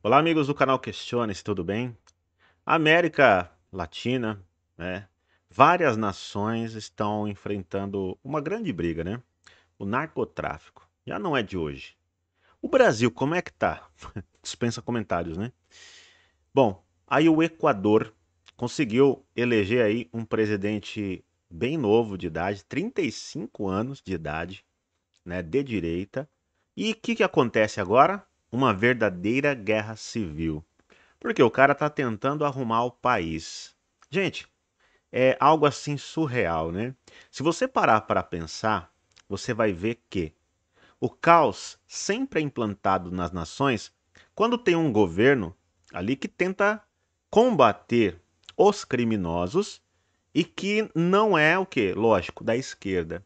Olá, amigos do canal Questione-se, tudo bem? América Latina, né? Várias nações estão enfrentando uma grande briga, né? O narcotráfico. Já não é de hoje. O Brasil, como é que tá? Dispensa comentários, né? Bom, aí o Equador conseguiu eleger aí um presidente bem novo de idade, 35 anos de idade, né, de direita. E o que, que acontece agora? uma verdadeira guerra civil. Porque o cara tá tentando arrumar o país. Gente, é algo assim surreal, né? Se você parar para pensar, você vai ver que o caos sempre é implantado nas nações quando tem um governo ali que tenta combater os criminosos e que não é o que, lógico, da esquerda.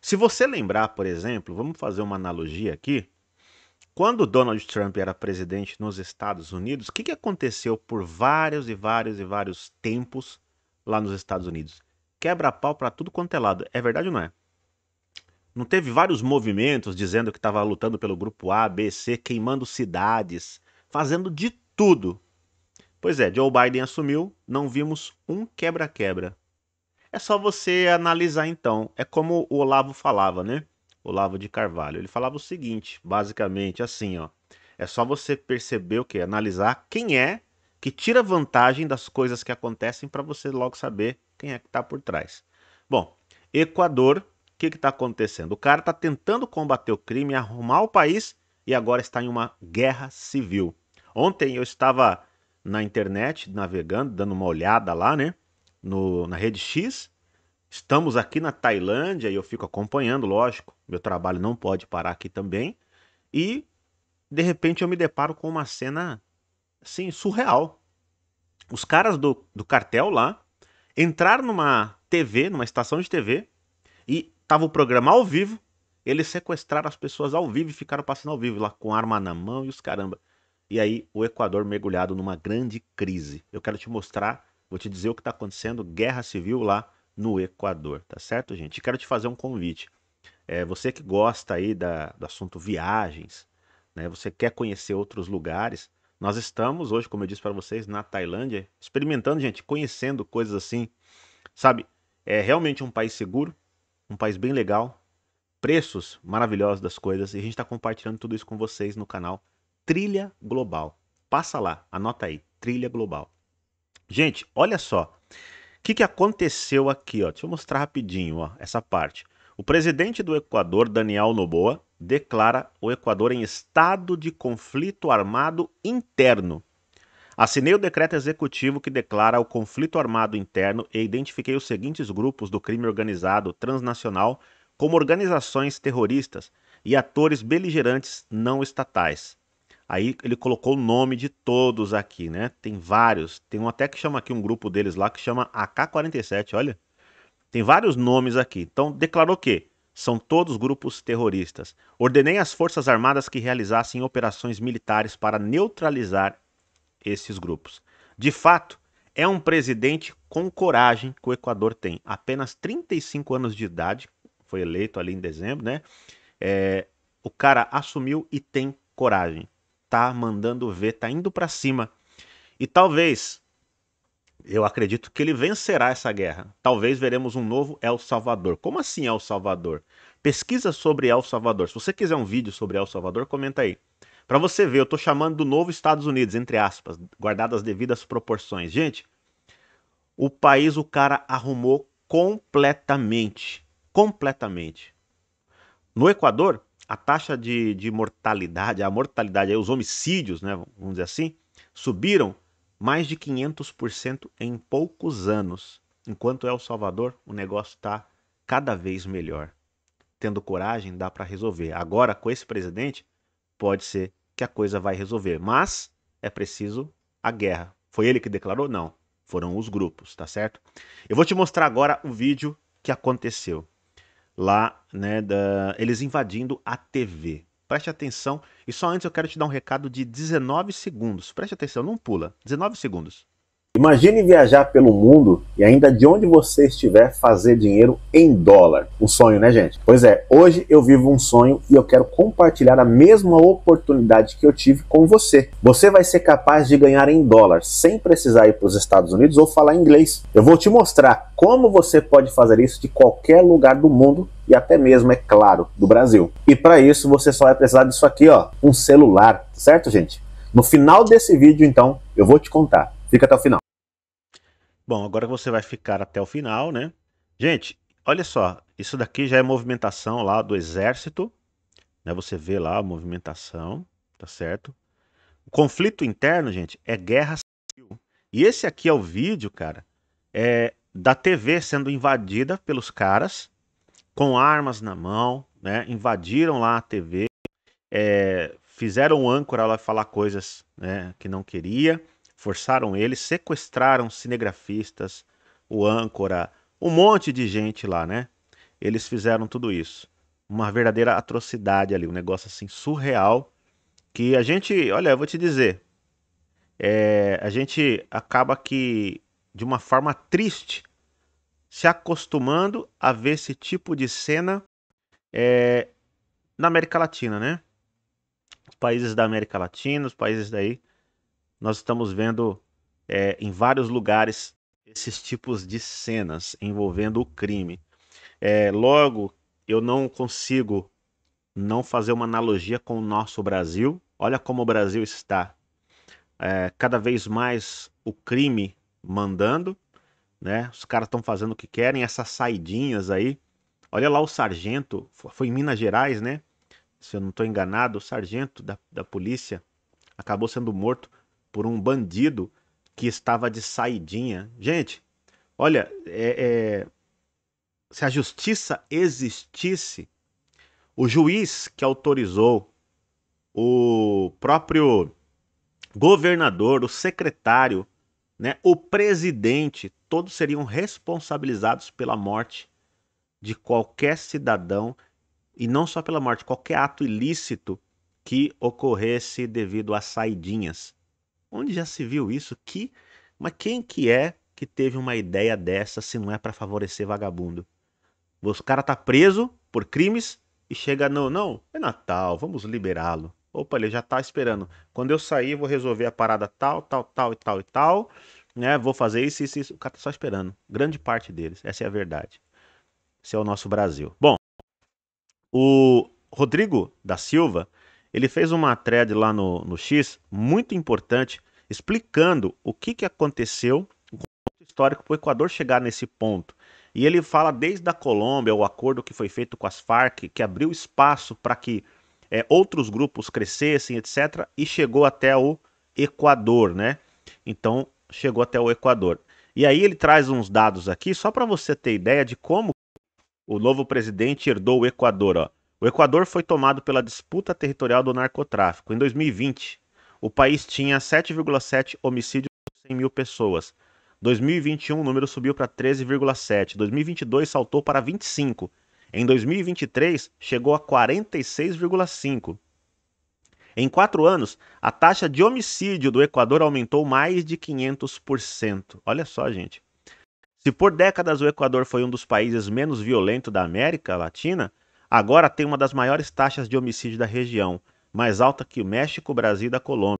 Se você lembrar, por exemplo, vamos fazer uma analogia aqui, quando Donald Trump era presidente nos Estados Unidos, o que, que aconteceu por vários e vários e vários tempos lá nos Estados Unidos? Quebra-pau para tudo quanto é lado. É verdade ou não é? Não teve vários movimentos dizendo que estava lutando pelo grupo A, B, C, queimando cidades, fazendo de tudo. Pois é, Joe Biden assumiu, não vimos um quebra-quebra. É só você analisar então. É como o Olavo falava, né? Olavo de Carvalho. Ele falava o seguinte, basicamente assim, ó. É só você perceber o que, analisar quem é que tira vantagem das coisas que acontecem para você logo saber quem é que está por trás. Bom, Equador, o que está acontecendo? O cara está tentando combater o crime, arrumar o país e agora está em uma guerra civil. Ontem eu estava na internet navegando, dando uma olhada lá, né, no, na rede X Estamos aqui na Tailândia e eu fico acompanhando, lógico, meu trabalho não pode parar aqui também. E de repente eu me deparo com uma cena assim surreal. Os caras do, do cartel lá entraram numa TV, numa estação de TV, e tava o programa ao vivo. Eles sequestraram as pessoas ao vivo e ficaram passando ao vivo lá com arma na mão e os caramba. E aí o Equador mergulhado numa grande crise. Eu quero te mostrar, vou te dizer o que está acontecendo, guerra civil lá no Equador, tá certo, gente? quero te fazer um convite. É, você que gosta aí da, do assunto viagens, né? Você quer conhecer outros lugares? Nós estamos hoje, como eu disse para vocês, na Tailândia, experimentando, gente, conhecendo coisas assim, sabe? É realmente um país seguro, um país bem legal, preços maravilhosos das coisas e a gente está compartilhando tudo isso com vocês no canal Trilha Global. Passa lá, anota aí, Trilha Global. Gente, olha só, que, que aconteceu aqui? Ó? Deixa eu mostrar rapidinho ó, essa parte. O presidente do Equador, Daniel Noboa, declara o Equador em estado de conflito armado interno. Assinei o decreto executivo que declara o conflito armado interno e identifiquei os seguintes grupos do crime organizado transnacional como organizações terroristas e atores beligerantes não estatais. Aí ele colocou o nome de todos aqui, né? Tem vários. Tem um até que chama aqui um grupo deles lá que chama AK-47, olha. Tem vários nomes aqui. Então declarou que são todos grupos terroristas. Ordenei às Forças Armadas que realizassem operações militares para neutralizar esses grupos. De fato, é um presidente com coragem que o Equador tem. Apenas 35 anos de idade, foi eleito ali em dezembro, né? É, o cara assumiu e tem coragem tá mandando ver, tá indo para cima. E talvez, eu acredito que ele vencerá essa guerra. Talvez veremos um novo El Salvador. Como assim El Salvador? Pesquisa sobre El Salvador. Se você quiser um vídeo sobre El Salvador, comenta aí. Para você ver, eu tô chamando do novo Estados Unidos, entre aspas, guardadas as devidas proporções. Gente, o país o cara arrumou completamente. Completamente. No Equador, a taxa de, de mortalidade, a mortalidade, os homicídios, né, vamos dizer assim, subiram mais de 500% em poucos anos. Enquanto é o Salvador, o negócio está cada vez melhor. Tendo coragem, dá para resolver. Agora, com esse presidente, pode ser que a coisa vai resolver. Mas é preciso a guerra. Foi ele que declarou? Não. Foram os grupos, tá certo? Eu vou te mostrar agora o vídeo que aconteceu lá, né, da, eles invadindo a TV. Preste atenção, e só antes eu quero te dar um recado de 19 segundos. Preste atenção, não pula. 19 segundos. Imagine viajar pelo mundo e ainda de onde você estiver fazer dinheiro em dólar. Um sonho, né, gente? Pois é, hoje eu vivo um sonho e eu quero compartilhar a mesma oportunidade que eu tive com você. Você vai ser capaz de ganhar em dólar sem precisar ir para os Estados Unidos ou falar inglês. Eu vou te mostrar como você pode fazer isso de qualquer lugar do mundo e até mesmo, é claro, do Brasil. E para isso você só vai precisar disso aqui, ó, um celular, certo, gente? No final desse vídeo, então, eu vou te contar. Fica até o final. Bom, agora você vai ficar até o final, né? Gente, olha só, isso daqui já é movimentação lá do exército, né? Você vê lá a movimentação, tá certo? O conflito interno, gente, é guerra civil. E esse aqui é o vídeo, cara, é da TV sendo invadida pelos caras com armas na mão, né? Invadiram lá a TV, é, fizeram âncora lá falar coisas né, que não queria. Forçaram eles, sequestraram cinegrafistas, o âncora, um monte de gente lá, né? Eles fizeram tudo isso. Uma verdadeira atrocidade ali, um negócio assim surreal. Que a gente, olha, eu vou te dizer, é, a gente acaba que, de uma forma triste, se acostumando a ver esse tipo de cena é, na América Latina, né? Os países da América Latina, os países daí nós estamos vendo é, em vários lugares esses tipos de cenas envolvendo o crime. É, logo, eu não consigo não fazer uma analogia com o nosso Brasil. Olha como o Brasil está. É, cada vez mais o crime mandando, né? Os caras estão fazendo o que querem, essas saidinhas aí. Olha lá o sargento, foi em Minas Gerais, né? Se eu não estou enganado, o sargento da, da polícia acabou sendo morto por um bandido que estava de saidinha. Gente, olha, é, é, se a justiça existisse, o juiz que autorizou, o próprio governador, o secretário, né, o presidente, todos seriam responsabilizados pela morte de qualquer cidadão e não só pela morte, qualquer ato ilícito que ocorresse devido a saidinhas. Onde já se viu isso? Que, mas quem que é que teve uma ideia dessa se não é para favorecer vagabundo? O cara tá preso por crimes e chega não, não, é Natal, vamos liberá-lo. Opa, ele já tá esperando. Quando eu sair, vou resolver a parada tal, tal, tal e tal e tal, né? Vou fazer isso, isso, isso. O cara tá só esperando. Grande parte deles, essa é a verdade. Esse é o nosso Brasil. Bom, o Rodrigo da Silva ele fez uma thread lá no, no X muito importante, explicando o que, que aconteceu, o histórico para o Equador chegar nesse ponto. E ele fala desde a Colômbia, o acordo que foi feito com as Farc, que abriu espaço para que é, outros grupos crescessem, etc., e chegou até o Equador, né? Então, chegou até o Equador. E aí ele traz uns dados aqui, só para você ter ideia de como o novo presidente herdou o Equador. Ó. O Equador foi tomado pela disputa territorial do narcotráfico. Em 2020, o país tinha 7,7 homicídios por 100 mil pessoas. 2021, o número subiu para 13,7. 2022, saltou para 25. Em 2023, chegou a 46,5. Em quatro anos, a taxa de homicídio do Equador aumentou mais de 500%. Olha só, gente. Se por décadas o Equador foi um dos países menos violentos da América Latina, Agora tem uma das maiores taxas de homicídio da região, mais alta que o México, Brasil e da Colômbia.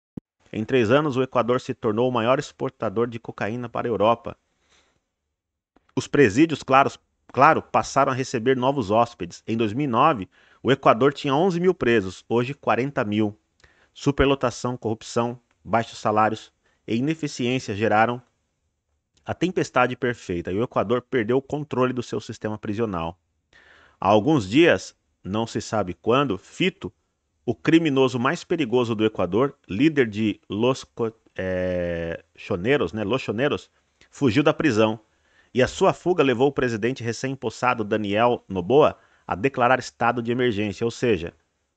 Em três anos, o Equador se tornou o maior exportador de cocaína para a Europa. Os presídios, claro, claro passaram a receber novos hóspedes. Em 2009, o Equador tinha 11 mil presos, hoje 40 mil. Superlotação, corrupção, baixos salários e ineficiência geraram a tempestade perfeita e o Equador perdeu o controle do seu sistema prisional. Há alguns dias, não se sabe quando, Fito, o criminoso mais perigoso do Equador, líder de Los é, Choneros, né, Los Choneros, fugiu da prisão. E a sua fuga levou o presidente recém-impossado Daniel Noboa a declarar estado de emergência, ou seja,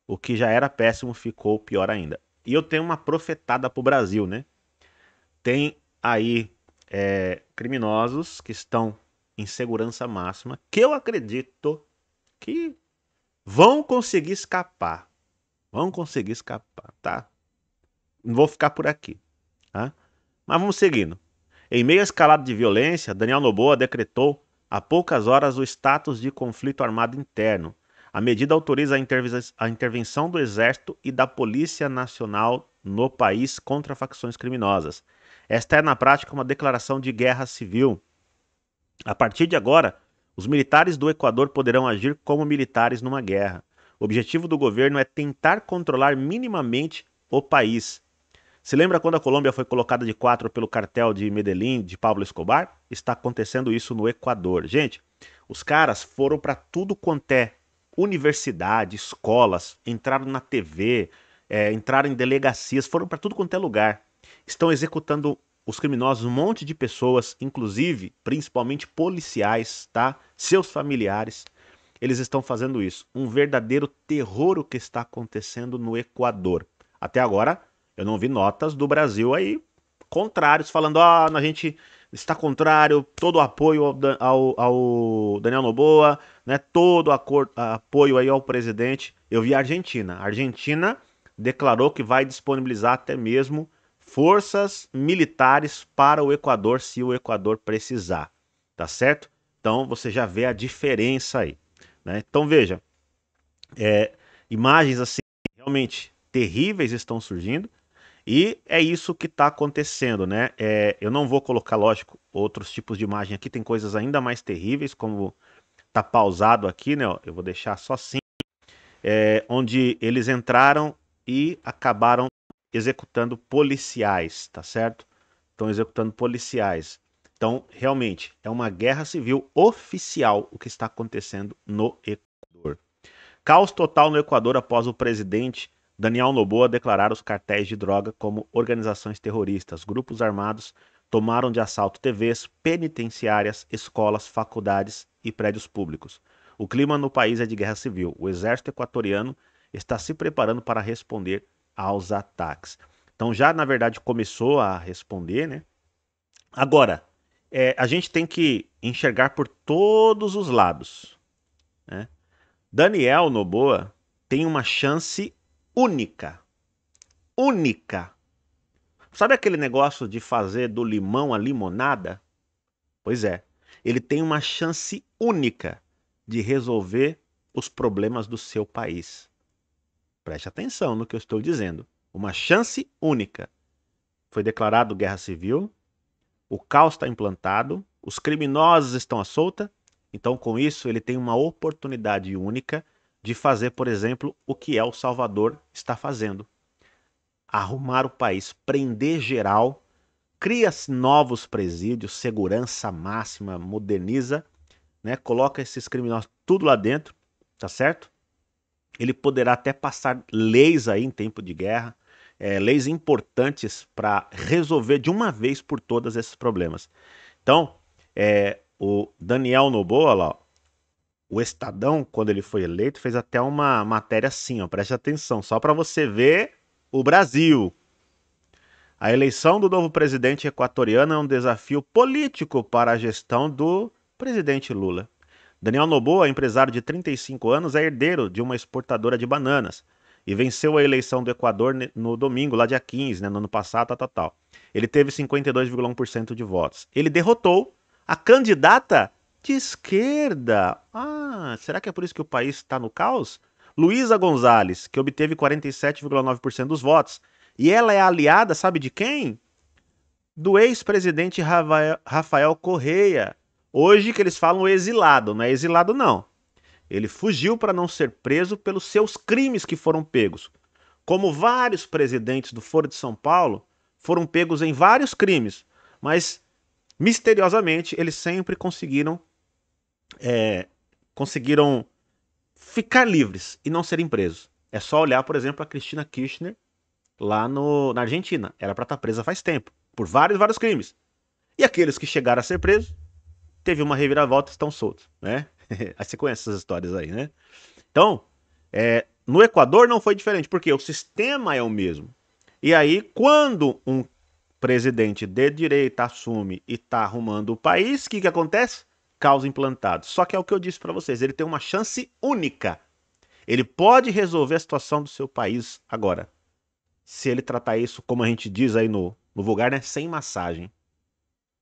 o que já era péssimo ficou pior ainda. E eu tenho uma profetada para o Brasil, né? Tem aí é, criminosos que estão em segurança máxima, que eu acredito que vão conseguir escapar. Vão conseguir escapar, tá? Não vou ficar por aqui. Tá? Mas vamos seguindo. Em meio à escalada de violência, Daniel Noboa decretou há poucas horas o status de conflito armado interno. A medida autoriza a, intervi a intervenção do Exército e da Polícia Nacional no país contra facções criminosas. Esta é, na prática, uma declaração de guerra civil. A partir de agora, os militares do Equador poderão agir como militares numa guerra. O objetivo do governo é tentar controlar minimamente o país. Se lembra quando a Colômbia foi colocada de quatro pelo cartel de Medellín de Pablo Escobar? Está acontecendo isso no Equador. Gente, os caras foram para tudo quanto é universidade, escolas, entraram na TV, é, entraram em delegacias, foram para tudo quanto é lugar. Estão executando os criminosos, um monte de pessoas, inclusive, principalmente policiais, tá? Seus familiares, eles estão fazendo isso. Um verdadeiro terror o que está acontecendo no Equador. Até agora, eu não vi notas do Brasil aí contrários, falando, ah, a gente está contrário, todo o apoio ao, ao, ao Daniel Noboa, né, todo apoio aí ao presidente. Eu vi a Argentina. A Argentina declarou que vai disponibilizar até mesmo forças militares para o Equador se o Equador precisar, tá certo? Então você já vê a diferença aí, né? Então veja, é, imagens assim realmente terríveis estão surgindo e é isso que está acontecendo, né? É, eu não vou colocar, lógico, outros tipos de imagem aqui, tem coisas ainda mais terríveis, como tá pausado aqui, né? eu vou deixar só assim, é, onde eles entraram e acabaram executando policiais, tá certo? Estão executando policiais. Então, realmente, é uma guerra civil oficial o que está acontecendo no Equador. Caos total no Equador após o presidente Daniel Noboa declarar os cartéis de droga como organizações terroristas. Grupos armados tomaram de assalto TVs, penitenciárias, escolas, faculdades e prédios públicos. O clima no país é de guerra civil. O exército equatoriano está se preparando para responder aos ataques. Então já, na verdade, começou a responder, né? Agora, é, a gente tem que enxergar por todos os lados. Né? Daniel Noboa tem uma chance única. Única. Sabe aquele negócio de fazer do limão a limonada? Pois é, ele tem uma chance única de resolver os problemas do seu país. Preste atenção no que eu estou dizendo. Uma chance única. Foi declarado guerra civil, o caos está implantado, os criminosos estão à solta. Então, com isso, ele tem uma oportunidade única de fazer, por exemplo, o que El Salvador está fazendo: arrumar o país, prender geral, cria novos presídios, segurança máxima, moderniza, né? coloca esses criminosos tudo lá dentro, tá certo? Ele poderá até passar leis aí em tempo de guerra, é, leis importantes para resolver de uma vez por todas esses problemas. Então, é, o Daniel Noboa, lá, o Estadão, quando ele foi eleito, fez até uma matéria assim, ó, preste atenção, só para você ver o Brasil. A eleição do novo presidente equatoriano é um desafio político para a gestão do presidente Lula. Daniel Noboa, empresário de 35 anos, é herdeiro de uma exportadora de bananas e venceu a eleição do Equador no domingo, lá dia 15, né, no ano passado, tal, tal, tal. Ele teve 52,1% de votos. Ele derrotou a candidata de esquerda. Ah, será que é por isso que o país está no caos? Luísa Gonzalez, que obteve 47,9% dos votos. E ela é aliada, sabe de quem? Do ex-presidente Rafael Correia, Hoje que eles falam exilado, não é exilado não. Ele fugiu para não ser preso pelos seus crimes que foram pegos. Como vários presidentes do Foro de São Paulo foram pegos em vários crimes, mas misteriosamente eles sempre conseguiram é, conseguiram ficar livres e não serem presos. É só olhar, por exemplo, a Cristina Kirchner lá no, na Argentina. Era para estar tá presa faz tempo, por vários, vários crimes. E aqueles que chegaram a ser presos teve uma reviravolta estão soltos, né? aí você conhece essas histórias aí, né? Então, é, no Equador não foi diferente, porque o sistema é o mesmo. E aí, quando um presidente de direita assume e está arrumando o país, o que, que acontece? Caos implantado. Só que é o que eu disse para vocês, ele tem uma chance única. Ele pode resolver a situação do seu país agora. Se ele tratar isso, como a gente diz aí no, no vulgar, né? Sem massagem.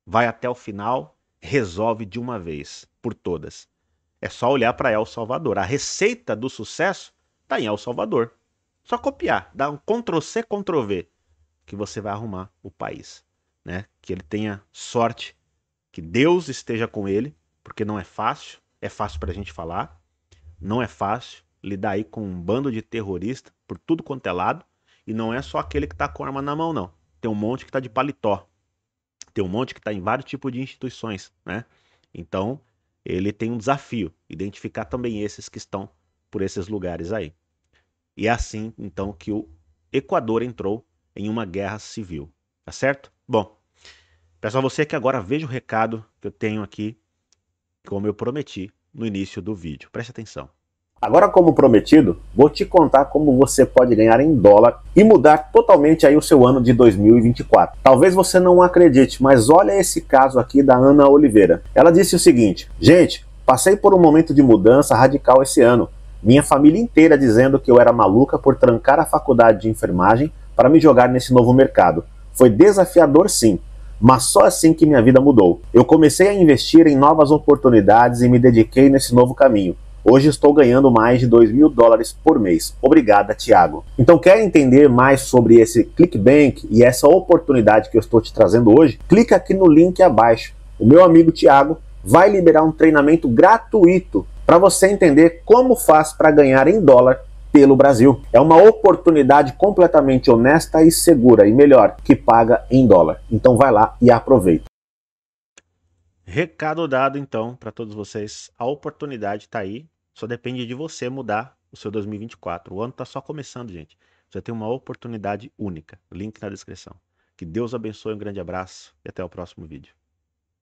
Vai até o final resolve de uma vez por todas. É só olhar para El Salvador. A receita do sucesso está em El Salvador. Só copiar, dá um Ctrl C, Ctrl V, que você vai arrumar o país. Né? Que ele tenha sorte, que Deus esteja com ele, porque não é fácil. É fácil para a gente falar, não é fácil lidar aí com um bando de terrorista por tudo quanto é lado. E não é só aquele que está com arma na mão, não. Tem um monte que está de paletó, tem um monte que está em vários tipos de instituições, né? Então, ele tem um desafio, identificar também esses que estão por esses lugares aí. E é assim, então, que o Equador entrou em uma guerra civil, tá certo? Bom, peço a você que agora veja o recado que eu tenho aqui, como eu prometi no início do vídeo. Preste atenção. Agora, como prometido, vou te contar como você pode ganhar em dólar e mudar totalmente aí o seu ano de 2024. Talvez você não acredite, mas olha esse caso aqui da Ana Oliveira. Ela disse o seguinte: "Gente, passei por um momento de mudança radical esse ano. Minha família inteira dizendo que eu era maluca por trancar a faculdade de enfermagem para me jogar nesse novo mercado. Foi desafiador sim, mas só assim que minha vida mudou. Eu comecei a investir em novas oportunidades e me dediquei nesse novo caminho." Hoje estou ganhando mais de 2 mil dólares por mês. Obrigada, Tiago. Então, quer entender mais sobre esse ClickBank e essa oportunidade que eu estou te trazendo hoje? Clica aqui no link abaixo. O meu amigo Tiago vai liberar um treinamento gratuito para você entender como faz para ganhar em dólar pelo Brasil. É uma oportunidade completamente honesta e segura, e melhor, que paga em dólar. Então vai lá e aproveita. Recado dado então para todos vocês, a oportunidade está aí, só depende de você mudar o seu 2024. O ano está só começando, gente. Você tem uma oportunidade única. Link na descrição. Que Deus abençoe, um grande abraço e até o próximo vídeo.